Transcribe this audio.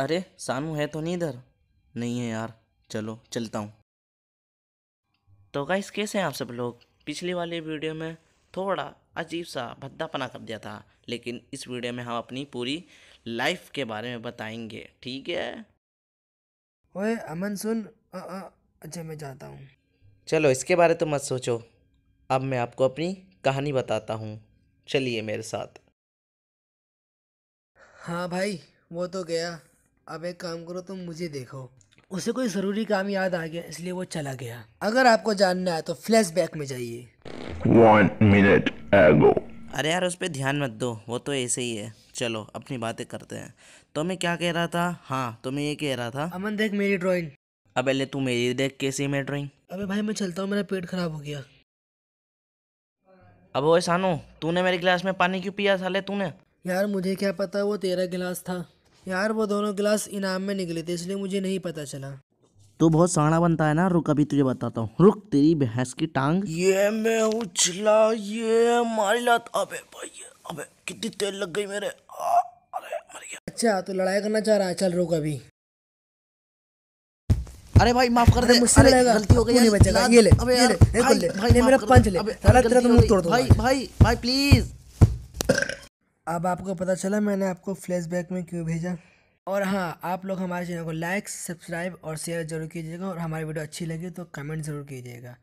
अरे सानू है तो नहीं इधर नहीं है यार चलो चलता हूँ तो गाइस कैसे हैं आप सब लोग पिछली वाली वीडियो में थोड़ा अजीब सा भद्दापना कर दिया था लेकिन इस वीडियो में हम अपनी पूरी लाइफ के बारे में बताएंगे ठीक है ओए अमन सुन अच्छा मैं जाता हूँ चलो इसके बारे तो मत सोचो अब मैं आपको अपनी कहानी बताता हूँ चलिए मेरे साथ हाँ भाई वो तो गया अब एक काम करो तुम मुझे देखो उसे कोई ज़रूरी काम याद आ गया इसलिए वो चला गया अगर आपको जानना है तो फ्लैशबैक में जाइए अरे यार उस पर ध्यान मत दो वो तो ऐसे ही है चलो अपनी बातें करते हैं तो मैं क्या कह रहा था हाँ तो मैं ये कह रहा था अमन देख मेरी ड्राइंग अब पहले तू मेरी देख कैसी मेरी ड्राइंग अबे भाई मैं चलता हूँ मेरा पेट खराब हो गया अब वो सानू तूने मेरे गिलास में पानी क्यों पिया साले तूने यार मुझे क्या पता वो तेरा गिलास था यार वो दोनों गिलास इनाम में निकले थे इसलिए मुझे नहीं पता चला तो बहुत सहाना बनता है ना रुक अभी तुझे बताता हूँ रुक तेरी भैंस की टांग ये मैं उछला ये मारी लात अबे भाई अबे कितनी तेल लग गई मेरे आ, अरे मर गया अच्छा तो लड़ाई करना चाह रहा है चल रुक अभी अरे भाई माफ कर दे मुझसे लड़ेगा गलती हो गई नहीं बचेगा ये ले अबे ये ले ये ले भाई ने मेरा पंच ले साला तेरा तो मुंह तोड़ दूंगा भाई भाई भाई प्लीज अब आपको पता चला मैंने आपको फ्लैशबैक में क्यों भेजा और हाँ आप लोग हमारे चैनल को लाइक सब्सक्राइब और शेयर जरूर कीजिएगा और हमारी वीडियो अच्छी लगी तो कमेंट ज़रूर कीजिएगा